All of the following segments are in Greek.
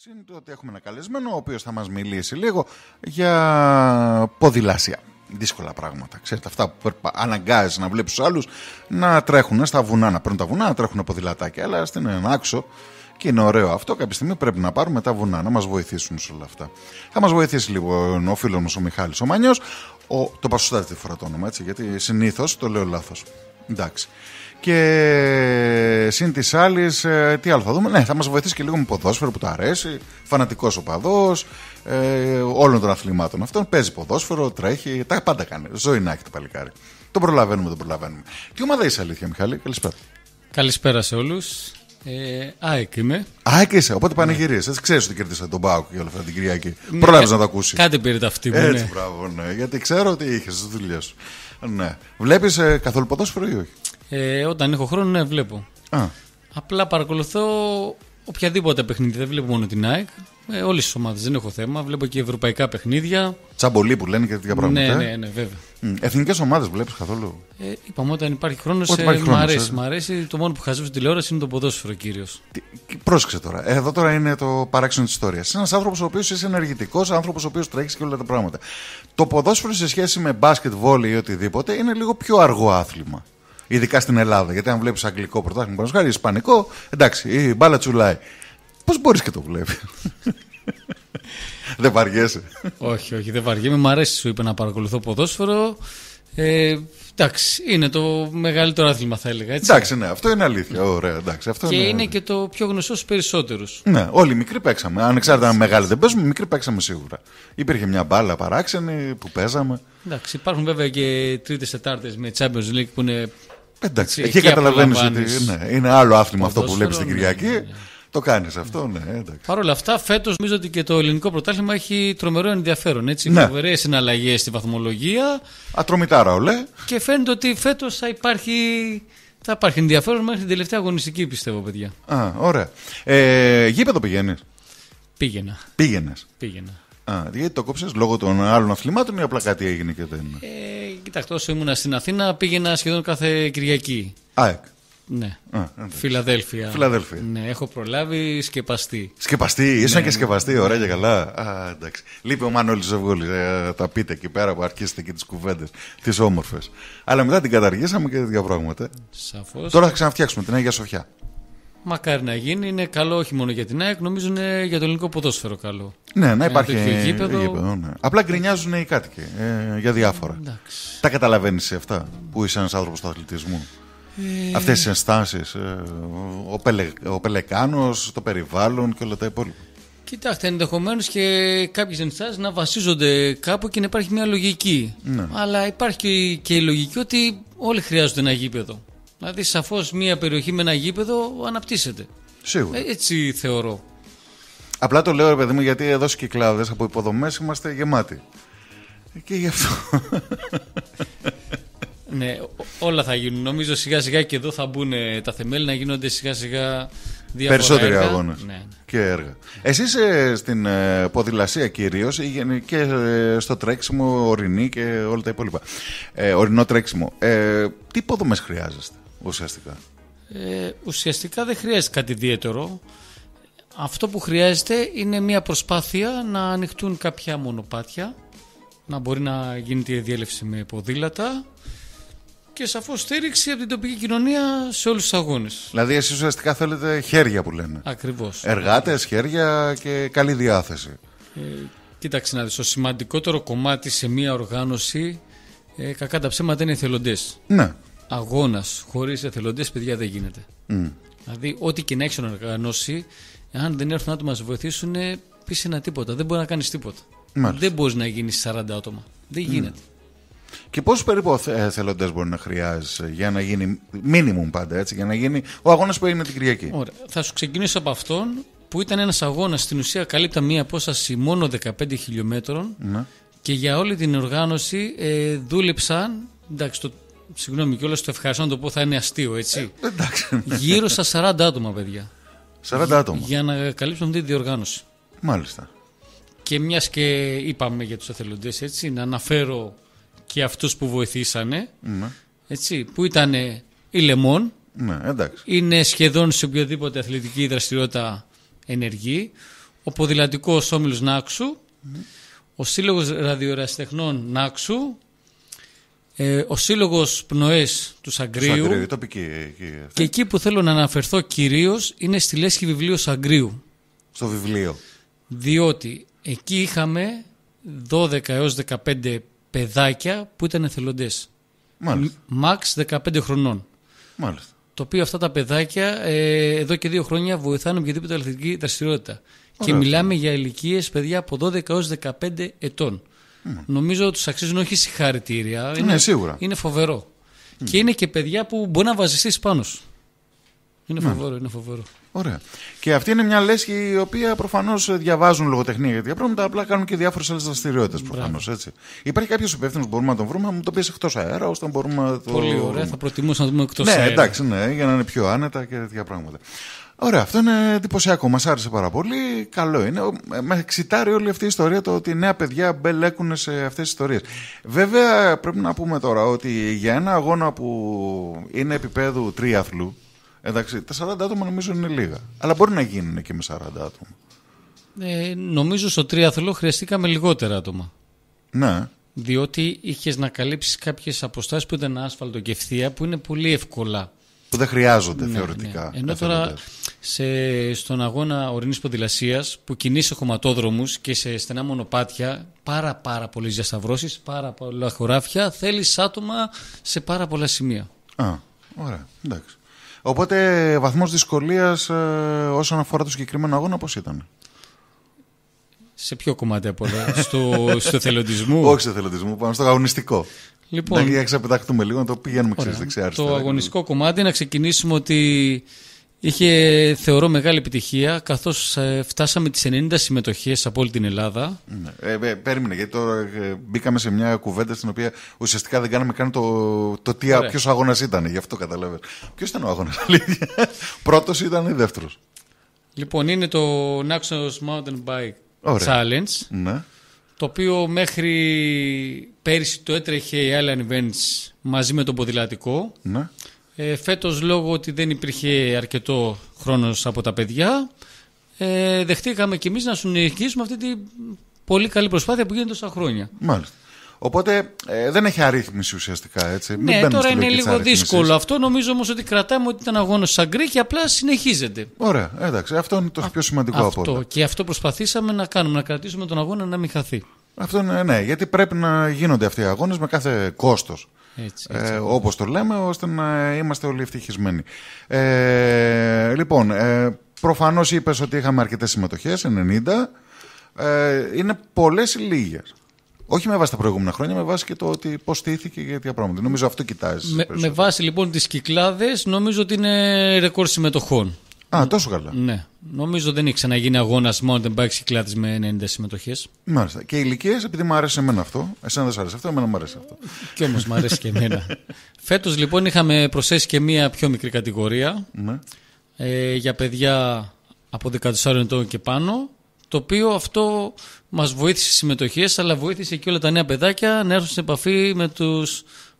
Συνήθω ότι έχουμε ένα καλεσμένο, ο οποίος θα μας μιλήσει λίγο για ποδηλάσια. Δύσκολα πράγματα. Ξέρετε, αυτά που αναγκάζει να βλέπεις τους άλλους να τρέχουν στα βουνά, να παίρνουν τα βουνά, να τρέχουν ποδηλατάκια. Αλλά στην άξο. και είναι ωραίο αυτό. Κάποια στιγμή πρέπει να πάρουμε τα βουνά, να μας βοηθήσουν σε όλα αυτά. Θα μας βοηθήσει λίγο λοιπόν ο φίλος μας ο Μιχάλης ο Μανιό. Το πασουστάρι τη φορά το όνομα, έτσι, γιατί συνήθως το λέω λάθος. Εντάξει. Και συν της άλλης, ε, τι άλλο θα δούμε. Ναι, θα μας βοηθήσει και λίγο με ποδόσφαιρο που το αρέσει. Φανατικός οπαδό ε, όλων των αθλημάτων αυτών. Παίζει ποδόσφαιρο, τρέχει. Τα πάντα κάνει. Ζωή να έχει το παλικάρι. Τον προλαβαίνουμε, τον προλαβαίνουμε. Τι ομάδα είσαι, αλήθεια, Μιχάλη. Καλησπέρα. Καλησπέρα σε όλους. Ε, ΑΕΚ είμαι. ΑΕΚ είσαι, οπότε πανηγυρίε. Ναι. Ξέρεις ότι κερδίσατε τον Μπάουκ και όλα αυτά την Κυριακή. Ναι, να το ακούσεις. Κάτι πήρε αυτή μου. Έτσι, ναι. μπράβο, ναι. Γιατί ξέρω ότι είχες σου. Ναι. Βλέπεις ε, καθόλου ποδόσφαιρο ή όχι. Ε, όταν έχω χρόνο, ναι, βλέπω. Α. Απλά παρακολουθώ οποιαδήποτε παιχνίδι. Δεν βλέπω μόνο την ΑΕΚ. Ε, Όλες τις ομάδες δεν έχω θέμα. Βλέπω και ευρωπαϊκά παιχνίδια. Τσαμπολί που λένε και τέτοια ναι, πράγματα. Ναι, ναι, ναι, βέβαια. Εθνικές ομάδες βλέπεις καθόλου. Ε, είπαμε όταν υπάρχει χρόνος. Ε, μ' χρόνος, ε. μ' αρέσει. Το μόνο που χαζεύει στην τηλεόραση είναι το ποδόσφαιρο κύριο. Πρόσεξε τώρα. Ε, εδώ τώρα είναι το παράξενο της ιστορίας. Είσαι ένας άνθρωπος ο οποίος είσαι ενεργητικός, άνθρωπος ο οποίος τρέχεις και όλα τα πράγματα. Το ποδόσφαιρο σε σχέση με μπάσκετ, βόλιο ή οτιδήποτε είναι λίγο πιο αργό άθλημα. Ειδικά στην Ελλάδα. Γιατί αν βλέπεις αγγλικό πρωτάθλημα, μπορείς χάρη ισπανικό, εντάξει, η μπάλα τσουλάει. Πώς μπορείς και το βλέπει. δεν βαριέσαι. όχι, όχι, δεν βαριέμαι. μου αρέσει, σου είπε να παρακολουθώ ποδόσφαιρο. Ε, εντάξει, είναι το μεγαλύτερο άθλημα, θα έλεγα. Έτσι. Εντάξει, ναι, αυτό είναι αλήθεια. Ωραία, εντάξει, αυτό και είναι... είναι και το πιο γνωστό στους περισσότερους. Ναι, όλοι μικροί παίξαμε. Ανεξάρτητα αν μεγάλοι δεν παίζουμε, μικροί παίξαμε σίγουρα. Υπήρχε μια μπάλα παράξενη που παίζαμε. Εντάξει, υπάρχουν βέβαια και τρίτε-τετάρτε με Champions League που είναι ε, εντάξει, εκεί, καταλαβαίνεις ότι ναι, είναι άλλο άθλημα αυτό που βλέπεις την ναι, Κυριακή. Ναι, ναι. Το κάνεις αυτό, ναι. Παρ' όλα αυτά, φέτος νομίζω ότι και το ελληνικό πρωτάθλημα έχει τρομερό ενδιαφέρον. Έτσι, ναι. Φοβερές συναλλαγές στη βαθμολογία. Ατρομητάρα, ολέ. Και φαίνεται ότι φέτος θα υπάρχει θα υπάρχει ενδιαφέρον μέχρι την τελευταία αγωνιστική, πιστεύω, παιδιά. Α, ωραία. Ε, γήπεδο πηγαίνεις. Πήγαινα. Πήγαινες. Πήγαινα. Α, γιατί το κόψες λόγω των άλλων αθλημάτων ή απλά κάτι έγινε και δεν. Ε, Κοιτάξτε, όσο ήμουν στην Αθήνα πήγαινα σχεδόν κάθε Κυριακή. ΑΕΚ. Ναι. Φιλαδέλφια. Φιλαδέλφια. Ναι, έχω προλάβει σκεπαστή. Σκεπαστή, ναι. ήσουν και σκεπαστή, ωραία και καλά. Α, εντάξει. Λείπει ο Μάνο Ζευγόλη. Ε, τα πείτε εκεί πέρα που αρχίσετε και τις κουβέντες, τις όμορφες. Αλλά μετά την καταργήσαμε και τέτοια πράγματα. Σαφώς. Τώρα θα ξαναφτιάξουμε την Αγία Σοφιά. Μακάρι να γίνει. Είναι καλό όχι μόνο για την ΑΕΚ, νομίζω είναι για το ελληνικό ποδόσφαιρο καλό. Ναι, να υπάρχει ε, γήπεδο. γήπεδο ναι. Απλά γκρινιάζουν οι κάτοικοι ε, για διάφορα. Τα καταλαβαίνεις αυτά που είσαι ένας άνθρωπος του αθλητισμού. Ε... Αυτές οι ενστάσεις. Ε, ο, πελε, ο πελεκάνος, το περιβάλλον και όλα τα υπόλοιπα. Κοιτάξτε, ενδεχομένως και κάποιες ενστάσεις να βασίζονται κάπου και να υπάρχει μια λογική. Ναι. Αλλά υπάρχει και η λογική ότι όλοι χρειάζονται ένα γήπεδο. Δηλαδή, σαφώς μια περιοχή με ένα γήπεδο αναπτύσσεται. Σίγουρα. Ε, έτσι θεωρώ. Απλά το λέω, ρε παιδί μου, γιατί εδώ στις κυκλάδες από υποδομές είμαστε γεμάτοι. Και γι' αυτό. ναι, όλα θα γίνουν. Νομίζω σιγά σιγά και εδώ θα μπουν ε, τα θεμέλια να γίνονται σιγά σιγά Περισσότεροι αγώνες ναι, ναι. και έργα. Εσείς ε, στην ε, ποδηλασία κυρίως και ε, στο τρέξιμο ορεινή και όλα τα υπόλοιπα. Ε, ορεινό τρέξιμο. τι υποδομές χρειάζεστε ουσιαστικά. Ε, ουσιαστικά δεν χρειάζεται κάτι ιδιαίτερο. Αυτό που χρειάζεται είναι μια προσπάθεια να ανοιχτούν κάποια μονοπάτια, να μπορεί να γίνει η διέλευση με ποδήλατα και σαφώς στήριξη από την τοπική κοινωνία σε όλους τους αγώνες. Δηλαδή, εσείς ουσιαστικά θέλετε χέρια που λένε. Ακριβώς. Εργάτες, χέρια και καλή διάθεση. Ε, κοίταξε να δεις. Το σημαντικότερο κομμάτι σε μια οργάνωση, ε, κακά τα ψέματα, είναι οι εθελοντές. Ναι αγώνας χωρίς εθελοντές, παιδιά δεν γίνεται. Mm. Δηλαδή, ό,τι και να έχει οργανώσει, αν δεν έρθουν άτομα να σε βοηθήσουν, ε, πεις ένα τίποτα. Δεν μπορεί να κάνεις τίποτα. Δεν μπορείς να γίνεις 40 άτομα. Δεν γίνεται. Και πόσους περίπου εθελοντές μπορεί να χρειάζεσαι για να γίνει, minimum πάντα έτσι, για να γίνει ο αγώνας που έγινε την Κυριακή. Ωραία. Θα σου ξεκινήσω από αυτόν που ήταν ένας αγώνας στην ουσία καλύπτα μία απόσταση μόνο 15 χιλιόμετρων mm. και για όλη την οργάνωση ε, δούλεψαν εντάξει, συγγνώμη και κιόλας, το ευχαριστώ να το πω, θα είναι αστείο, έτσι. Ε, εντάξει. Γύρω στα 40 άτομα, παιδιά. 40 άτομα. Για να καλύψουμε αυτή τη διοργάνωση. Μάλιστα. Και μιας και είπαμε για τους εθελοντές, έτσι, να αναφέρω και αυτούς που βοηθήσανε. Ναι. Έτσι, που ήταν η Λεμόν. Ναι, εντάξει. Είναι σχεδόν σε οποιοδήποτε αθλητική δραστηριότητα ενεργή. Ο ποδηλατικός όμιλος Νάξου. Ο Σύλλογος ραδιοερασιτεχνών Νάξου ε, ο Σύλλογος Πνοές του Σαγκρίου. και εκεί που θέλω να αναφερθώ κυρίως είναι στη λέσχη βιβλίου Σαγκρίου. Στο βιβλίο. Διότι εκεί είχαμε 12 έως 15 παιδάκια που ήταν εθελοντές. Μάλιστα. Μαξ 15 χρονών. Μάλιστα. Το οποίο αυτά τα παιδάκια ε, εδώ και δύο χρόνια βοηθάνε οποιαδήποτε αθλητική δραστηριότητα. Και μιλάμε για ηλικίες παιδιά από 12 έως 15 ετών. Νομίζω ότι τους αξίζουν όχι συγχαρητήρια. Ναι, είναι, σίγουρα. Είναι φοβερό. Ναι. Και είναι και παιδιά που μπορεί να βασιστείς πάνω σου. Είναι ναι. φοβερό, είναι φοβερό. Ωραία. Και αυτή είναι μια λέσχη η οποία προφανώς διαβάζουν λογοτεχνία για τέτοια πράγματα, απλά κάνουν και διάφορες άλλες δραστηριότητες προφανώ. Υπάρχει κάποιος υπεύθυνος που μπορούμε να τον βρούμε, να μου το πεις εκτός αέρα, ώστε μπορούμε να το. Πολύ ωραία, θα προτιμούσα να δούμε εκτός ναι, αέρα. Ναι, εντάξει, ναι, για να είναι πιο άνετα και τέτοια πράγματα. Ωραία, αυτό είναι εντυπωσιακό. Μας άρεσε πάρα πολύ. Καλό είναι. Ε, με ξητάρει όλη αυτή η ιστορία το ότι νέα παιδιά μπελέκουν σε αυτές τις ιστορίες. Βέβαια, πρέπει να πούμε τώρα ότι για ένα αγώνα που είναι επίπεδου τρίαθλου, εντάξει, τα 40 άτομα νομίζω είναι λίγα. Αλλά μπορεί να γίνουν και με 40 άτομα. Ε, νομίζω στο τρίαθλο χρειαστήκαμε λιγότερα άτομα. Ναι. Διότι είχες να καλύψεις κάποιες αποστάσεις που ήταν άσφαλτο και ευθεία που είναι πολύ εύκολα που δεν χρειάζονται ναι, θεωρητικά. Ναι. Ενώ τώρα σε, στον αγώνα ορεινής ποδηλασίας που κινεί σε χωματόδρομους και σε στενά μονοπάτια, πάρα, πάρα πολλές διασταυρώσεις, πάρα πολλά χωράφια. Θέλεις άτομα σε πάρα πολλά σημεία. Α, ωραία, εντάξει. Οπότε βαθμός δυσκολίας ε, όσον αφορά το συγκεκριμένο αγώνα, πώς ήταν. Σε ποιο κομμάτι από όλα, στο, στο εθελοντισμό. Όχι στο εθελοντισμό, πάμε στο αγωνιστικό. Λοιπόν, να ξεπεταχτούμε λίγο, να το πηγαίνουμε ξέρεις, δεξιά. Το αγωνιστικό κομμάτι, να ξεκινήσουμε ότι Είχε θεωρώ μεγάλη επιτυχία καθώς ε, φτάσαμε τις 90 συμμετοχές από όλη την Ελλάδα. Ναι. Ε, ε πέριμενε γιατί τώρα ε, μπήκαμε σε μια κουβέντα στην οποία ουσιαστικά δεν κάναμε καν το, το τι, ποιος αγώνας ήταν, γι' αυτό καταλαβαίνω. Ποιος ήταν ο αγώνας αλήθεια, πρώτος ήταν ή δεύτερος. Λοιπόν είναι το Naxos Mountain Bike Challenge. Ναι. το οποίο μέχρι πέρυσι το έτρεχε η Island Events μαζί με τον ποδηλατικό. Ναι. Ε, φέτος λόγω ότι δεν υπήρχε αρκετό χρόνος από τα παιδιά ε, δεχτήκαμε κι εμείς να συνεχίσουμε αυτή την πολύ καλή προσπάθεια που γίνεται τόσα χρόνια. Μάλιστα. Οπότε ε, δεν έχει αρρύθμιση ουσιαστικά έτσι. Ναι, Μην τώρα είναι λίγο δύσκολο αυτό. Νομίζω όμως ότι κρατάμε ότι ήταν αγώνας γκρί και απλά συνεχίζεται. Ωραία, εντάξει. Αυτό είναι το Α, πιο σημαντικό αυτό. από όλα. Και αυτό προσπαθήσαμε να κάνουμε, να κρατήσουμε τον αγώνα να μην χαθεί. Αυτό είναι, ναι, γιατί πρέπει να γίνονται αυτοί οι αγώνες με κάθε κόστος. Ε, έτσι, όπως το λέμε, ώστε να είμαστε όλοι ευτυχισμένοι. Ε, λοιπόν, ε, προφανώς είπες ότι είχαμε αρκετές συμμετοχές, 90. Ε, είναι πολλές ή λίγες. Όχι με βάση τα προηγούμενα χρόνια, με βάση και το ότι πώς στήθηκε και τέτοια πράγματα. Νομίζω αυτό κοιτάζεις. Με, με βάση λοιπόν τις κυκλάδες, νομίζω ότι είναι ρεκόρ συμμετοχών. Α, τόσο καλά. Ναι. Νομίζω δεν έχει ξαναγίνει αγώνας όταν bike κυκλάτη με 90 συμμετοχές. Μάλιστα. Και ηλικίες, επειδή μου άρεσε εμένα αυτό. Εσένα δεν σου άρεσε αυτό, εμένα μου αρέσει αυτό. Κι όμως μου αρέσει και εμένα. Φέτος λοιπόν είχαμε προσθέσει και μία πιο μικρή κατηγορία ναι. ε, για παιδιά από 14 ετών και πάνω. Το οποίο αυτό μας βοήθησε συμμετοχές, αλλά βοήθησε και όλα τα νέα παιδάκια να έρθουν σε επαφή με τους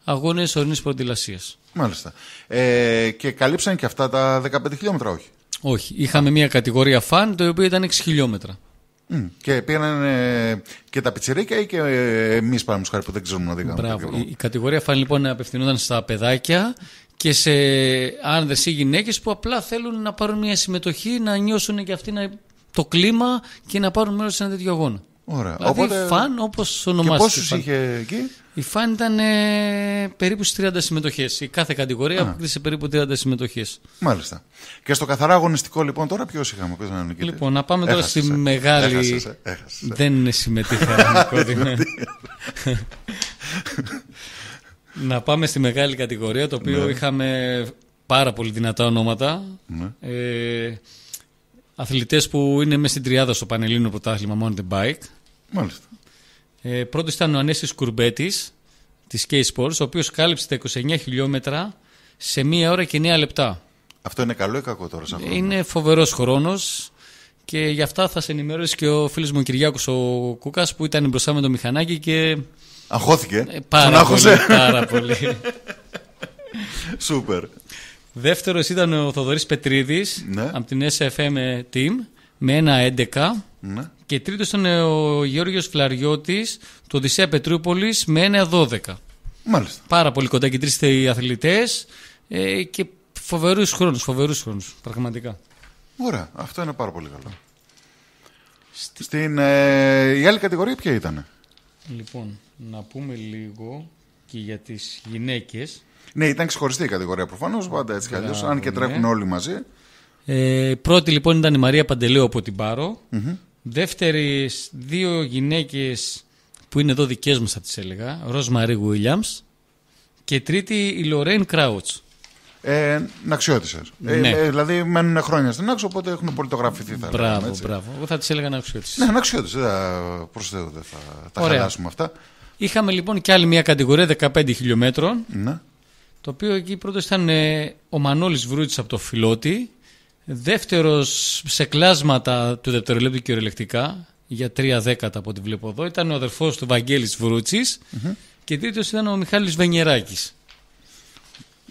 αγώνες ορεινής προδηλασία. Μάλιστα. Ε, και καλύψαν και αυτά τα 15 χιλιόμετρα, όχι. Όχι. Είχαμε μια κατηγορία φαν, το οποίο ήταν 6 χιλιόμετρα. Και πήραν ε, και τα πιτσιρίκια ή και ε, εμείς πάνω χάρη που δεν ξέρουμε να οδηγάμε. Μπράβο. Η, κατηγορία φαν λοιπόν απευθυνόταν στα παιδάκια και σε άνδρες ή γυναίκες που απλά θέλουν να πάρουν μια συμμετοχή, να νιώσουν και αυτοί το κλίμα και να πάρουν μέρος σε ένα τέτοιο αγώνα. Ωραία. Δηλαδή, Οπότε... φαν όπως ονομάζεται. Και πόσου είχε εκεί, η φαν ήταν ε, περίπου στις 30 συμμετοχές. Η κάθε κατηγορία αποκτήσε περίπου 30 συμμετοχές. Μάλιστα. Και στο καθαρά αγωνιστικό λοιπόν τώρα ποιος είχαμε, ποιος ήταν νικητή. Λοιπόν, να πάμε τώρα στη ε. μεγάλη. Ε. Δεν έχασε. Έχασες, ναι. Δεν συμμετείχα. να πάμε στη μεγάλη κατηγορία, το οποίο ναι. είχαμε πάρα πολύ δυνατά ονόματα. Ναι. Ε, αθλητές που είναι μέσα στην τριάδα στο Πανελλήνιο Πρωτάθλημα Mountain Bike. Μάλιστα. Ε, πρώτος ήταν ο Ανέστης Κουρμπέτης της K-Sports, ο οποίος κάλυψε τα 29 χιλιόμετρα σε μία ώρα και 9 λεπτά. Αυτό είναι καλό ή κακό τώρα σαν χρόνο. Είναι φοβερός χρόνος και γι' αυτά θα σε ενημερώσει και ο φίλος μου ο Κυριάκος ο Κούκας που ήταν μπροστά με το μηχανάκι και... Αγχώθηκε. Ε, πάρα, πολύ, πάρα πολύ. Σούπερ. Δεύτερος ήταν ο Θοδωρής Πετρίδης ναι. από την SFM Team με ένα 11. Ναι. Και τρίτος ήταν ο Γεώργιο Φλαριώτη του Οδυσσέα Πετρούπολης με 1-12. Μάλιστα. Πάρα πολύ κοντά και οι αθλητές ε, και φοβερούς χρόνους, φοβερούς χρόνους πραγματικά. Ωραία, αυτό είναι πάρα πολύ καλό. Στην, ε, η άλλη κατηγορία ποια ήταν. Λοιπόν, να πούμε λίγο και για τις γυναίκες. Ναι, ήταν ξεχωριστή η κατηγορία προφανώς, πάντα έτσι κι αν και ναι. τρέχουν όλοι μαζί. Ε, πρώτη λοιπόν ήταν η Μαρία Παντελέου από την Πάρο, Δεύτερης, δύο γυναίκες που είναι εδώ δικές μας θα τις έλεγα. Ροζ Μαρί Γουίλιαμς Και τρίτη η Λορέν Κράουτ. Ε, ε, ναι. ε, δηλαδή μένουν χρόνια στην άξο, οπότε έχουν πολιτογραφηθεί. Θα μπράβο, έτσι. μπράβο. Εγώ θα τις έλεγα ναξιώτησε. Ναι, ναξιώτησε. Δεν προσθέτω, δεν θα τα χαλάσουμε αυτά. Είχαμε λοιπόν και άλλη μια κατηγορία 15 χιλιόμετρων. Ναι. Το οποίο εκεί πρώτος ήταν ε, ο Μανώλης βρούτη από το Φιλότη Δεύτερος σε κλάσματα του δευτερολέπτου κυριολεκτικά για τρία δέκατα από ό,τι βλέπω εδώ ήταν ο αδερφός του Βαγγέλης Βρούτσης mm-hmm. και τρίτος ήταν ο Μιχάλης Βενιεράκης.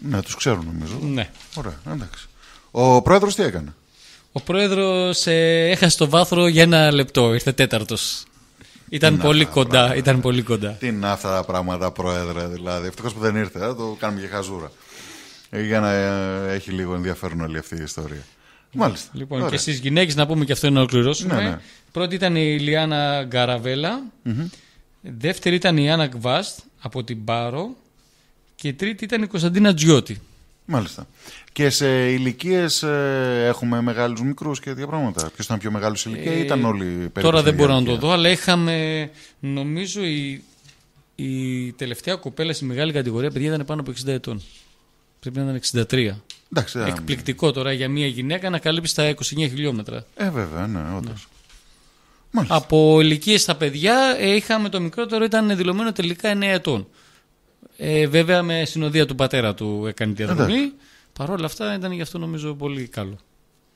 Ναι, τους ξέρω νομίζω. Ναι. Ωραία, εντάξει. Ο πρόεδρος τι έκανε. Ο πρόεδρος ε, έχασε το βάθρο για ένα λεπτό, ήρθε τέταρτος. Ήταν πολύ κοντά, ήταν πολύ κοντά. Τι είναι αυτά τα πράγματα, Πρόεδρε, δηλαδή. Ευτυχώς που δεν ήρθε, το κάνουμε και χαζούρα. Ε, για να ε, έχει λίγο ενδιαφέρον όλη αυτή η ιστορία. Μάλιστα. Λοιπόν, Ωραία. και στις γυναίκες να πούμε και αυτό είναι ολοκληρώσουμε. Ναι, ναι. Πρώτη ήταν η Λιάννα Γκαραβέλα. Mm-hmm. Δεύτερη ήταν η Άννα Γκβάστ από την Πάρο. Και τρίτη ήταν η Κωνσταντίνα Τζιώτη. Μάλιστα. Και σε ηλικίες ε, έχουμε μεγάλους, μικρούς και τέτοια πράγματα. Ποιος ήταν πιο μεγάλος σε ηλικία, ε, ήταν όλοι περίπου. Τώρα δεν μπορώ να το δω, αλλά είχαμε, νομίζω, η, η τελευταία κοπέλα στη μεγάλη κατηγορία, παιδιά, ήταν πάνω από 60 ετών. Πρέπει να ήταν 63. Εντάξει, Εκπληκτικό τώρα για μια γυναίκα να καλύψει τα 29 χιλιόμετρα. Ε, βέβαια, ναι, όντως. Ναι. Από ηλικίες στα παιδιά ε, είχαμε το μικρότερο, ήταν δηλωμένο τελικά 9 ετών. Ε, βέβαια με συνοδεία του πατέρα του έκανε τη διαδρομή. Παρ' όλα αυτά ήταν γι' αυτό νομίζω πολύ καλό.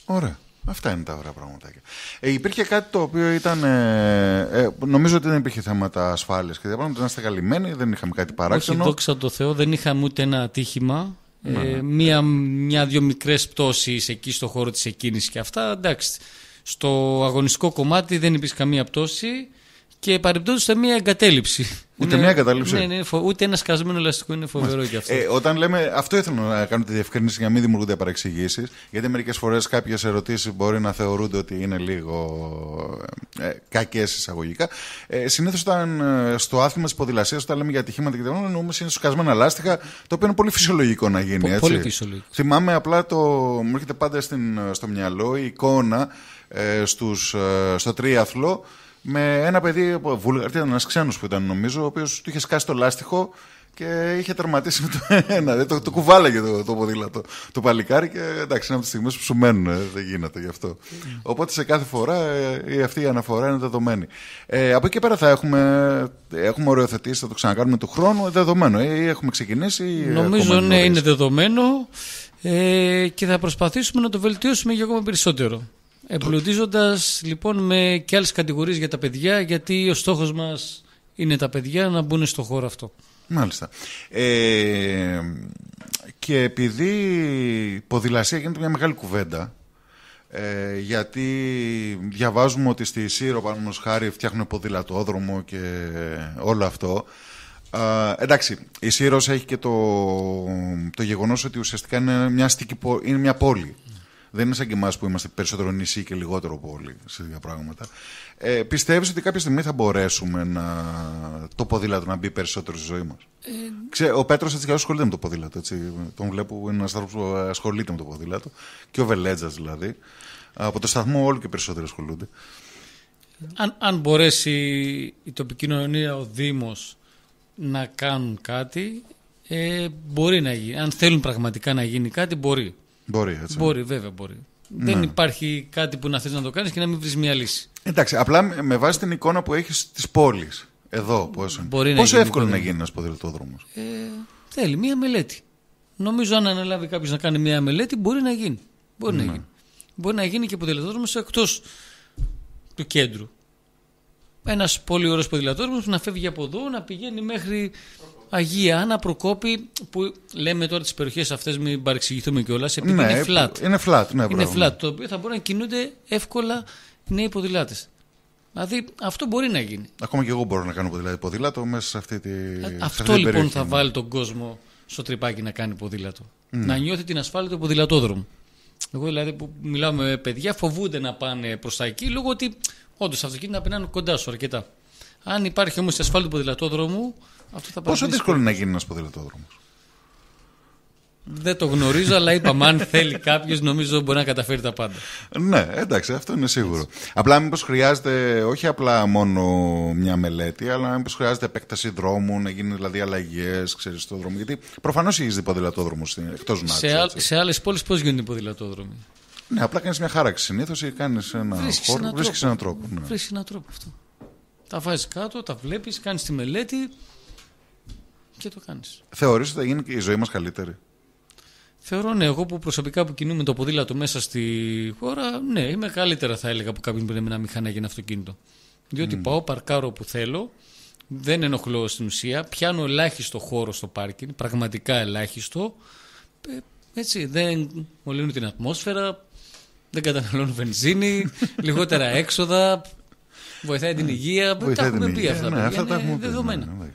Ωραία. Αυτά είναι τα ωραία πραγματάκια. Ε, υπήρχε κάτι το οποίο ήταν. Ε, ε, νομίζω ότι δεν υπήρχε θέματα ασφάλειας και διαπάνω. Ήταν είστε καλυμμένοι, δεν είχαμε κάτι παράξενο. Όχι, δόξα τω Θεώ, δεν είχαμε ούτε ένα ατύχημα. Ε, ναι, ναι. μία, μια-δυο μικρές πτώσεις εκεί στο χώρο της εκκίνησης και αυτά. Εντάξει, στο αγωνιστικό κομμάτι δεν υπήρχε καμία πτώση και παρεμπιπτόντως μία εγκατέλειψη. Ούτε μία εγκατέλειψη. Ναι, ναι, ούτε ένα σκασμένο ελαστικό είναι φοβερό κι αυτό. Ε, όταν λέμε, αυτό ήθελα να κάνω τη διευκρίνηση για να μην δημιουργούνται παρεξηγήσεις. Γιατί μερικές φορές κάποιες ερωτήσεις μπορεί να θεωρούνται ότι είναι λίγο ε, κακές εισαγωγικά. Ε, Συνήθως όταν ε, στο άθλημα της ποδηλασίας, όταν λέμε για ατυχήματα και τελών, εννοούμε είναι σκασμένα λάστιχα, το οποίο είναι πολύ φυσιολογικό να γίνει. Έτσι. Πολύ φυσιολογικό. Θυμάμαι απλά το. Μου έρχεται πάντα στην, ε, στο μυαλό η εικόνα ε, στους, στο τρίαθλο με ένα παιδί από ένας ξένος που ήταν νομίζω, ο οποίος του είχε σκάσει το λάστιχο και είχε τερματίσει με το ένα. Το, το κουβάλαγε το, το ποδήλατο το παλικάρι και εντάξει, είναι από τις στιγμές που σου μένουν, ε, δεν γίνεται γι' αυτό. Οπότε σε κάθε φορά ε, αυτή η αναφορά είναι δεδομένη. Ε, από εκεί πέρα θα έχουμε, έχουμε οριοθετήσει, θα το ξανακάνουμε του χρόνου, δεδομένο. Ή ε, έχουμε ξεκινήσει. Ε, νομίζω ναι, είναι δεδομένο ε, και θα προσπαθήσουμε να το βελτιώσουμε για ακόμα περισσότερο. Εμπλουτίζοντας λοιπόν με και άλλες κατηγορίες για τα παιδιά, γιατί ο στόχος μας είναι τα παιδιά να μπουν στο χώρο αυτό. Μάλιστα. Ε, και επειδή η ποδηλασία γίνεται μια μεγάλη κουβέντα, ε, γιατί διαβάζουμε ότι στη Σύρο, πάνω χάρη, φτιάχνουν ποδηλατόδρομο και όλο αυτό. εντάξει, η Σύρος έχει και το, το γεγονός ότι ουσιαστικά είναι μια, είναι μια πόλη. Δεν είναι σαν και εμάς που είμαστε περισσότερο νησί και λιγότερο πόλη σε δύο πράγματα. Ε, Πιστεύεις ότι κάποια στιγμή θα μπορέσουμε να... το ποδήλατο να μπει περισσότερο στη ζωή μας. Ε... ο Πέτρος έτσι κι ασχολείται με το ποδήλατο. Έτσι. Τον βλέπω είναι ένας άνθρωπος που ασχολείται με το ποδήλατο. Και ο Βελέτζας δηλαδή. Από το σταθμό όλο και περισσότερο ασχολούνται. Αν, αν μπορέσει η τοπική κοινωνία, ο Δήμος να κάνουν κάτι, ε, μπορεί να γίνει. Αν θέλουν πραγματικά να γίνει κάτι, μπορεί. Μπορεί, έτσι. Μπορεί, βέβαια μπορεί. Δεν ναι. υπάρχει κάτι που να θες να το κάνεις και να μην βρεις μια λύση. Εντάξει, απλά με βάση την εικόνα που έχεις τη πόλη. Εδώ, πόσο, μπορεί πόσο εύκολο να γίνει ένας ποδηλατόδρομος. Ε, θέλει μία μελέτη. Νομίζω αν αναλάβει κάποιος να κάνει μία μελέτη, μπορεί να γίνει. Μπορεί, να, ναι. γίνει. μπορεί να γίνει και ποδηλατόδρομος εκτός του κέντρου ένας πολύ ωραίος ποδηλατόδρομος να φεύγει από εδώ, να πηγαίνει μέχρι Αγία να Προκόπη, που λέμε τώρα τις περιοχές αυτές, μην παρεξηγηθούμε κιόλας, επειδή ναι, είναι ε, flat. Είναι flat, ναι, Είναι flat, το οποίο θα μπορούν να κινούνται εύκολα οι νέοι ποδηλάτες. Δηλαδή αυτό μπορεί να γίνει. Ακόμα και εγώ μπορώ να κάνω ποδήλατο, ποδήλατο μέσα σε αυτή τη. Αυτό λοιπόν περιοχή, θα ναι. βάλει τον κόσμο στο τρυπάκι να κάνει ποδήλατο. Mm. Να νιώθει την ασφάλεια του ποδηλατόδρομου. Εγώ δηλαδή που μιλάω με παιδιά φοβούνται να πάνε προς εκεί λόγω ότι Όντως, τα αυτοκίνητα περνάνε κοντά σου αρκετά. Αν υπάρχει όμως ασφάλεια του ποδηλατόδρομου, αυτό θα Πόσο δύσκολο είναι να γίνει ένας ποδηλατόδρομος. Δεν το γνωρίζω, αλλά είπαμε αν θέλει κάποιος, νομίζω μπορεί να καταφέρει τα πάντα. Ναι, εντάξει, αυτό είναι σίγουρο. Έτσι. Απλά μήπως χρειάζεται όχι απλά μόνο μια μελέτη, αλλά μήπως χρειάζεται επέκταση δρόμου, να γίνουν δηλαδή αλλαγές στον δρόμο. Γιατί προφανώς έχει δει ποδηλατόδρομο εκτός Σε, σε άλλες πόλεις πώς γίνονται οι ποδηλατόδρομοι. Ναι, απλά κάνεις μια χάραξη συνήθως ή κάνεις ένα βρίσκεις χώρο, ένα βρίσκει έναν τρόπο. Ναι. Βρίσκεις έναν τρόπο αυτό. Τα βάζεις κάτω, τα βλέπεις, κάνεις τη μελέτη και το κάνεις. Θεωρείς ότι θα γίνει και η ζωή μας καλύτερη. Θεωρώ ναι, εγώ που προσωπικά που κινούμε το ποδήλατο μέσα στη χώρα, ναι, είμαι καλύτερα θα έλεγα από κάποιον που είναι με ένα για ένα αυτοκίνητο. Διότι mm. πάω, παρκάρω όπου θέλω, δεν ενοχλώ στην ουσία, πιάνω ελάχιστο χώρο στο πάρκινγκ, πραγματικά ελάχιστο. Ε, έτσι, δεν μολύνω την ατμόσφαιρα, δεν καταναλώνουν βενζίνη, λιγότερα έξοδα, βοηθάει την υγεία. Βοηθάει ναι, τα έχουμε πει αυτά. Ναι, αυτά τα έχουμε δεδομένα. Ναι,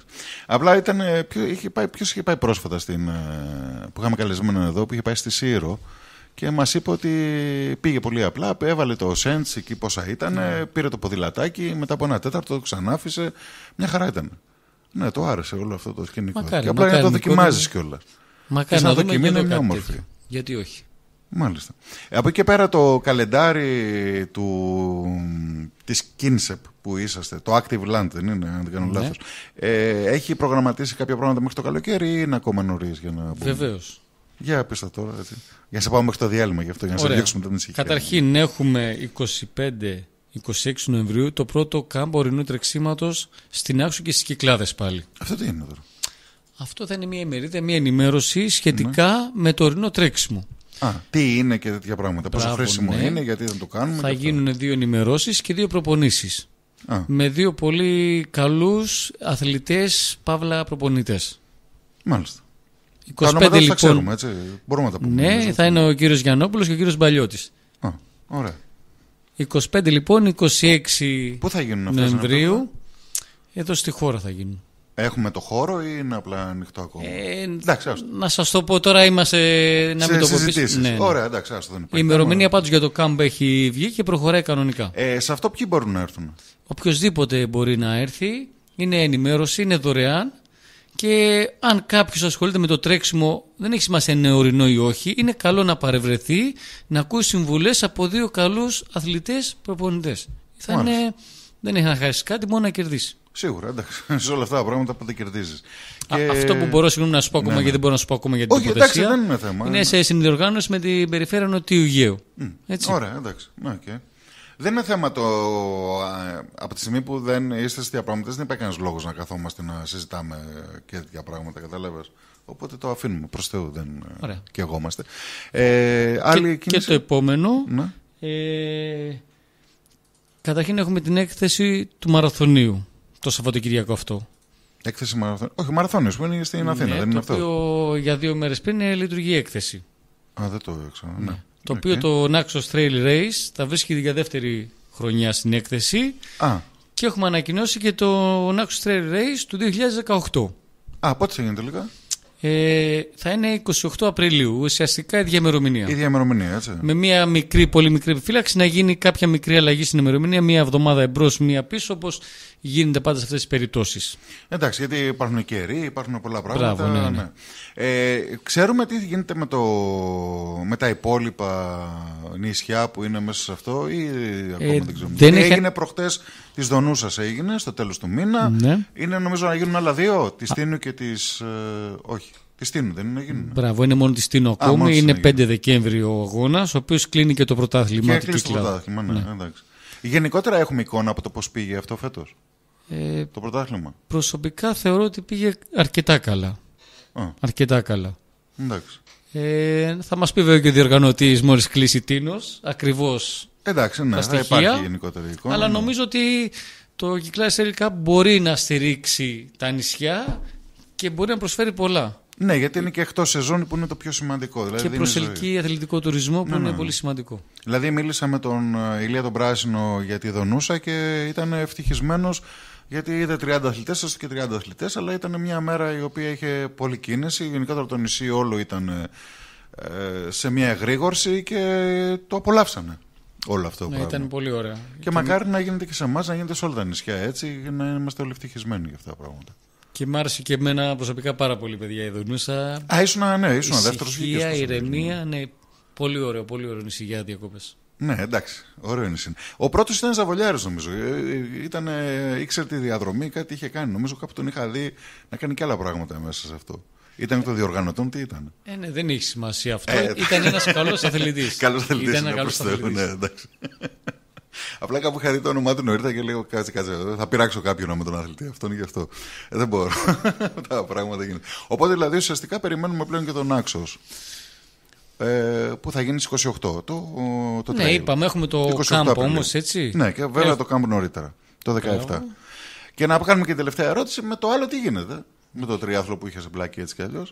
απλά ήταν. Ε, ποιο είχε πάει, ποιος είχε πάει πρόσφατα στην, ε, που είχαμε καλεσμένο εδώ, που είχε πάει στη Σύρο και μας είπε ότι πήγε πολύ απλά. Έβαλε το σέντ εκεί πόσα ήταν, ναι. ε, πήρε το ποδηλατάκι, μετά από ένα τέταρτο το ξανά Μια χαρά ήταν. Ναι, το άρεσε όλο αυτό το σκηνικό. και απλά μακάρι, να το δοκιμάζεις κιόλας. Μακάρι να δοκιμάζει, Γιατί όχι. Μάλιστα. Από εκεί και πέρα το καλεντάρι του, της ΚΙΝΣΕΠ που είσαστε, το Active Land δεν είναι, αν δεν κάνω ναι. λάθος, ε, έχει προγραμματίσει κάποια πράγματα μέχρι το καλοκαίρι ή είναι ακόμα νωρίς για να πούμε. Βεβαίως. Για πίστα τώρα, έτσι. για να σε πάμε μέχρι το διάλειμμα γι' αυτό, για να Ωραία. σε διώξουμε την ησυχία. Καταρχήν έχουμε 25 26 Νοεμβρίου το πρώτο κάμπο ορεινού τρεξίματος στην άξο και στις Κυκλάδες πάλι. Αυτό τι είναι τώρα. Αυτό θα είναι μια ημερίδα, μια ενημέρωση σχετικά ναι. με το ορεινό τρέξιμο. Α, τι είναι και τέτοια πράγματα. Πόσο χρήσιμο ναι. είναι, γιατί δεν το κάνουμε. Θα γίνουν δύο ενημερώσεις και δύο προπονήσεις. Με δύο πολύ καλούς αθλητές, παύλα προπονητές. Μάλιστα. 25 λοιπόν. Θα ξέρουμε, έτσι. Μπορούμε να τα πούμε. Ναι, θα είναι ο κύριος Γιαννόπουλος και ο κύριος Μπαλιώτης. Ωραία. 25 λοιπόν, 26 Πού θα γίνουν Νοεμβρίου. Εδώ στη χώρα θα γίνουν. Έχουμε το χώρο ή είναι απλά ανοιχτό ακόμα. Ε, εντάξει, άστο. Να σας το πω τώρα, είμαστε. Να σε μην το πω ναι, ναι. Ωραία, εντάξει, Η ημερομηνία πάντως για το κάμπ έχει βγει και προχωράει κανονικά. Ε, σε αυτό ποιοι μπορούν να έρθουν. Οποιοδήποτε μπορεί να έρθει. Είναι ενημέρωση, είναι δωρεάν. Και αν κάποιος ασχολείται με το τρέξιμο, δεν έχει σημασία αν ή όχι, είναι καλό να παρευρεθεί, να ακούει συμβουλές από δύο καλούς αθλητές προπονητές. Θα δεν έχει να χάσεις κάτι, μόνο να κερδίσεις. Σίγουρα, εντάξει. Σε όλα αυτά τα πράγματα πάντα κερδίζεις. Και... Αυτό που μπορώ συγγνώμη να σου πω ακόμα, ναι, ναι. γιατί δεν μπορώ να σου πω ακόμα για την Όχι, εντάξει, δεν είναι θέμα. Είναι σε συνδιοργάνωση με την περιφέρεια Νοτιού Αιγαίου. Mm. Ωραία, εντάξει. Ναι, δεν είναι θέμα το. Από τη στιγμή που δεν είστε στις διαπραγματεύσεις. δεν υπάρχει κανένας λόγος να καθόμαστε να συζητάμε και τέτοια πράγματα, κατάλαβες. Οπότε το αφήνουμε προς Θεού, δεν ε, Ωραία. και Ε, και, και το επόμενο. Ε, καταρχήν έχουμε την έκθεση του μαραθωνίου το Σαββατοκύριακο αυτό. Έκθεση μαραθώνιο. Όχι, μαραθώνιος που είναι στην ναι, Αθήνα, δεν είναι το αυτό. Το για δύο μέρες πριν ε, λειτουργεί έκθεση. Α, δεν το έξω. Ναι. ναι. Το okay. οποίο το Naxos Trail Race θα βρίσκεται για δεύτερη χρονιά στην έκθεση. Α. Και έχουμε ανακοινώσει και το Naxos Trail Race του 2018. Α, πότε θα γίνει τελικά. Ε, θα είναι 28 Απριλίου, ουσιαστικά η διαμερομηνία. Η έτσι. Με μια μικρή, πολύ μικρή επιφύλαξη να γίνει κάποια μικρή αλλαγή στην ημερομηνία, μια εβδομάδα εμπρός, μια πίσω, όπως γίνεται πάντα σε αυτές τις περιπτώσεις. Εντάξει, γιατί υπάρχουν καιροί, υπάρχουν πολλά πράγματα. ναι, ναι. ναι. Ε, ξέρουμε τι γίνεται με, το, με τα υπόλοιπα νησιά που είναι μέσα σε αυτό, ή ακόμα ε, δεν ξέρουμε. Δεν έγινε Της Δονούσας έγινε στο τέλος του μήνα. Ναι. Είναι νομίζω να γίνουν άλλα δύο. Της Τίνου και της. Ε, όχι. Της Τίνου δεν είναι να γίνουν. Μπράβο, είναι μόνο της Τίνου ακόμη. είναι 5 Δεκέμβρη ο αγώνας, ο οποίος κλείνει και το πρωτάθλημα. Και κλείνει το πρωτάθλημα, ναι, ναι, εντάξει. Γενικότερα έχουμε εικόνα από το πώς πήγε αυτό φέτος. Ε, το πρωτάθλημα. Προσωπικά θεωρώ ότι πήγε αρκετά καλά. Α. Αρκετά καλά. Εντάξει. Ε, θα μας πει βέβαια και ο διοργανωτής μόλις κλείσει Τίνος, ακριβώς Εντάξει, ναι, στοιχεία, θα υπάρχει γενικότερη εικόνα. Αλλά ναι. νομίζω ότι το Κυκλάδες τελικά μπορεί να στηρίξει τα νησιά και μπορεί να προσφέρει πολλά. Ναι, γιατί είναι και εκτός σεζόν που είναι το πιο σημαντικό. Δηλαδή και προσελκύει αθλητικό τουρισμό που ναι, είναι ναι. πολύ ναι. σημαντικό. Δηλαδή, μίλησα με τον ε, Ηλία τον Πράσινο για τη Δονούσα και ήταν ευτυχισμένος γιατί είδε 30 αθλητές, έστω και 30 αθλητές, αλλά ήταν μια μέρα η οποία είχε πολλή κίνηση. Γενικότερα το νησί όλο ήταν ε, ε, σε μια εγρήγορση και το απολαύσανε όλο αυτό. Ναι, ήταν πολύ ωραία. Και και μακάρι να γίνεται και σε εμάς, να γίνεται σε όλα τα νησιά έτσι, να είμαστε όλοι ευτυχισμένοι για αυτά τα πράγματα. Και μ' άρεσε και εμένα προσωπικά πάρα πολύ, παιδιά, η Δονούσα. Α, ήσουν, ναι, ήσουν δεύτερο ησυχία, ηρεμία, ναι. ναι. Πολύ ωραίο, πολύ ωραίο νησί για διακόπε. Ναι, εντάξει, ωραίο νησί. Ο πρώτος ήταν Ζαβολιάρης, νομίζω. Ε, ε, ε, ήξερε τη διαδρομή, κάτι είχε κάνει. Νομίζω κάπου τον είχα δει να κάνει και άλλα πράγματα μέσα σε αυτό. Ήταν το διοργανωτών, τι ήταν. Ε, ναι, δεν έχει σημασία αυτό. Ε, ήταν ένας καλός αθλητής. καλός αθλητής. Ήταν ένας καλό αθλητή. Ναι, εντάξει. Απλά κάπου είχα δει το όνομά του νωρίτερα και λέω κάτσε, κάτσε. Θα πειράξω κάποιον με τον αθλητή Αυτό είναι γι' αυτό. Ε, δεν μπορώ. Τα πράγματα γίνονται. Οπότε δηλαδή ουσιαστικά περιμένουμε πλέον και τον άξος. Ε, που θα γίνει στις 28 το, το Ναι, είπαμε, έχουμε το κάμπο. όμω, έτσι. Ναι, και βέβαια Έχ... Ε, το κάμπο νωρίτερα, το 17. Και να κάνουμε και την τελευταία ερώτηση με το άλλο τι γίνεται. Με το τριάθλο που είχες μπλάκι έτσι κι αλλιώς.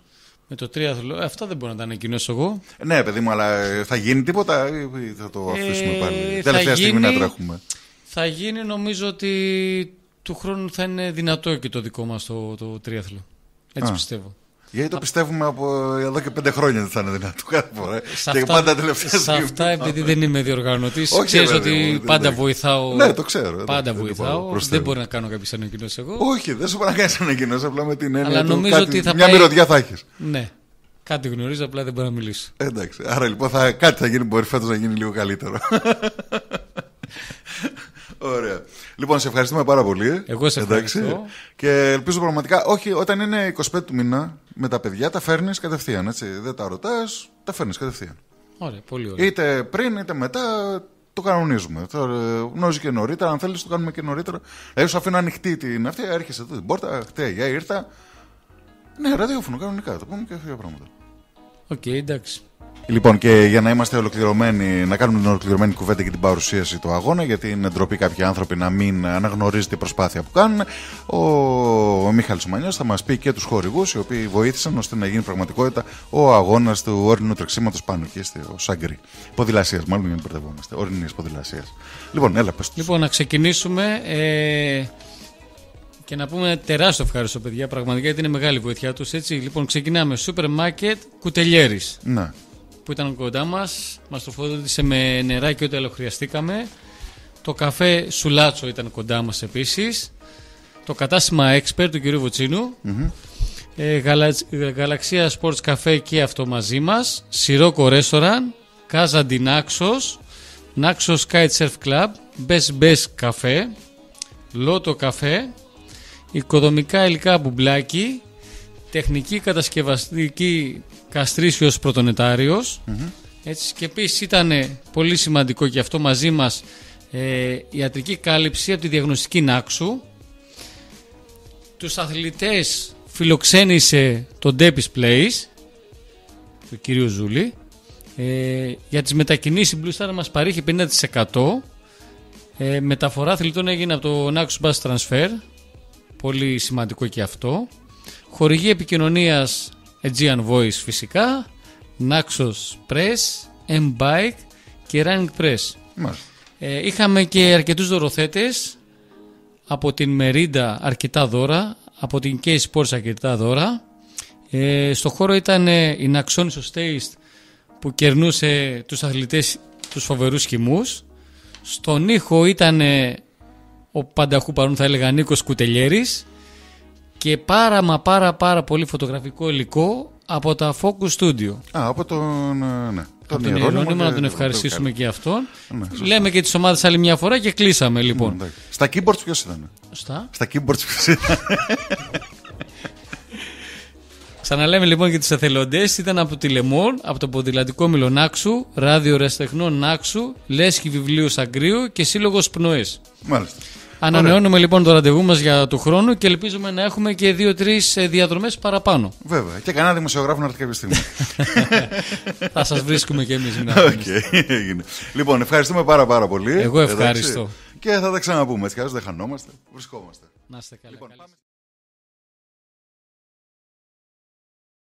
Με το τρίαθλο. Ε, αυτά δεν μπορώ να τα ανακοινώσω εγώ. Ναι, παιδί μου, αλλά ε, θα γίνει τίποτα ή θα το αφήσουμε ε, πάλι. Τελευταία στιγμή να τρέχουμε. Θα γίνει νομίζω ότι του χρόνου θα είναι δυνατό και το δικό μας το, το τρίαθλο. Έτσι πιστεύω. Γιατί το πιστεύουμε από εδώ και πέντε χρόνια δεν θα είναι δυνατό κάθε φορά. αυτά, πάντα επειδή δεν είμαι διοργανωτής, ξέρει ότι πάντα βοηθάω. Ναι, το ξέρω. Πάντα δεν βοηθάω. Δεν, δεν μπορώ να κάνω κάποιες ανακοινώσεις εγώ. Όχι, δεν σου μπορεί να κάνεις ανακοινώσεις. Απλά με την έννοια Αλλά νομίζω ότι θα Μια μυρωδιά θα έχεις. Ναι. Κάτι γνωρίζω, απλά δεν μπορώ να μιλήσω. Εντάξει. Άρα λοιπόν θα, κάτι θα γίνει. Μπορεί φέτος να γίνει λίγο καλύτερο. Ωραία. Λοιπόν, σε ευχαριστούμε πάρα πολύ. Εγώ σε ευχαριστώ. Και ελπίζω πραγματικά, όχι, όταν είναι 25 του μήνα με τα παιδιά, τα φέρνεις κατευθείαν. Έτσι. Δεν τα ρωτάς, τα φέρνεις κατευθείαν. Ωραία, πολύ ωραία. Είτε πριν είτε μετά το κανονίζουμε. Ε, Γνωρίζει και νωρίτερα. Αν θέλεις, το κάνουμε και νωρίτερα. Έω δηλαδή, αφήνω ανοιχτή την αυτή, έρχεσαι εδώ την πόρτα. Χτέ, ήρθα. Ναι, ραδιόφωνο, κανονικά. Το πούμε και αυτά τα πράγματα. Οκ, okay, εντάξει. Λοιπόν, και για να είμαστε ολοκληρωμένοι, να κάνουμε την ολοκληρωμένη κουβέντα και την παρουσίαση του αγώνα, γιατί είναι ντροπή κάποιοι άνθρωποι να μην αναγνωρίζουν την προσπάθεια που κάνουν. Ο, Μίχαλ Σουμανιό θα μας πει και τους χορηγούς, οι οποίοι βοήθησαν ώστε να γίνει πραγματικότητα ο αγώνας του όρεινου τρεξίματος πάνω εκεί στο Σαγκρί. Ποδηλασίας, μάλλον για να μπερδευόμαστε. Όρεινη ποδηλασίας. Λοιπόν, έλα, πες τους. Λοιπόν, να ξεκινήσουμε. Ε... Και να πούμε τεράστιο ευχαριστώ, παιδιά, πραγματικά γιατί είναι μεγάλη βοήθειά τους. Έτσι, λοιπόν, ξεκινάμε. Σούπερ μάρκετ Κουτελιέρης. Ναι που ήταν κοντά μας, μας το φώτισε με και άλλο χρειαστήκαμε. Το καφέ Σουλάτσο ήταν κοντά μας επίσης. Το κατάστημα Expert του κυριου Βουτσίνου Ε, Γαλαξία Sports Cafe και αυτό μαζί μας. Σιρόκο Restaurant. Κάζα Ντινάξος. Νάξος Surf Club. Best Best Καφέ Λότο Καφέ. Οικοδομικά υλικά μπουμπλάκι. Τεχνική κατασκευαστική Καστρίσιος Έτσι, και επίσης ήταν πολύ σημαντικό και αυτό μαζί μας ε, ιατρική κάλυψη από τη διαγνωστική Νάξου. Τους αθλητές φιλοξένησε το Ντέπι Place του κυρίου Ζούλη. Ε, για τις μετακινήσεις Blue Star μας παρήχε 50%. Ε, μεταφορά αθλητών έγινε από το Νάξου Bus Transfer. Πολύ σημαντικό και αυτό. Χορηγή επικοινωνίας Aegean Voice φυσικά, Naxos Press, M-Bike και Running Press. Ε, είχαμε και αρκετούς δωροθέτες, από την Merida αρκετά δώρα, από την Case Sports αρκετά δώρα. Ε, στο χώρο ήταν ε, η Naxonisos Taste που κερνούσε τους αθλητές τους φοβερούς χυμούς. Στον ήχο ήταν ε, ο πανταχού παρόν θα έλεγα Νίκος Κουτελιέρης και πάρα μα πάρα πάρα πολύ φωτογραφικό υλικό από τα Focus Studio. Α, από τον. Ε, ναι. Τον, τον Ιερόνιμο, να τον ευχαριστήσουμε και αυτόν. Ναι, Λέμε και τις ομάδες άλλη μια φορά και κλείσαμε ναι, λοιπόν. Στα keyboards ποιος ήταν. Στα, Στα keyboards ποιος ήταν. Ξαναλέμε λοιπόν για του εθελοντές. Ήταν από τη Λεμόν, από το ποδηλατικό Μιλονάξου, ράδιο Ρεστεχνών Νάξου, Λέσχη Βιβλίου Σαγκρίου και Σύλλογος πνοή. Μάλιστα. Ανανεώνουμε λοιπόν το ραντεβού μας για το χρόνο και ελπίζουμε να έχουμε και δύο-τρει ε, διαδρομές παραπάνω. Βέβαια. Και κανένα δημοσιογράφο να έρθει κάποια στιγμή. Θα σας βρίσκουμε και εμείς. Okay. λοιπόν, ευχαριστούμε πάρα, πάρα πολύ. Εγώ ευχαριστώ. Και θα τα ξαναπούμε. Έτσι, δεν χανόμαστε. Βρισκόμαστε. Να είστε καλά. Λοιπόν,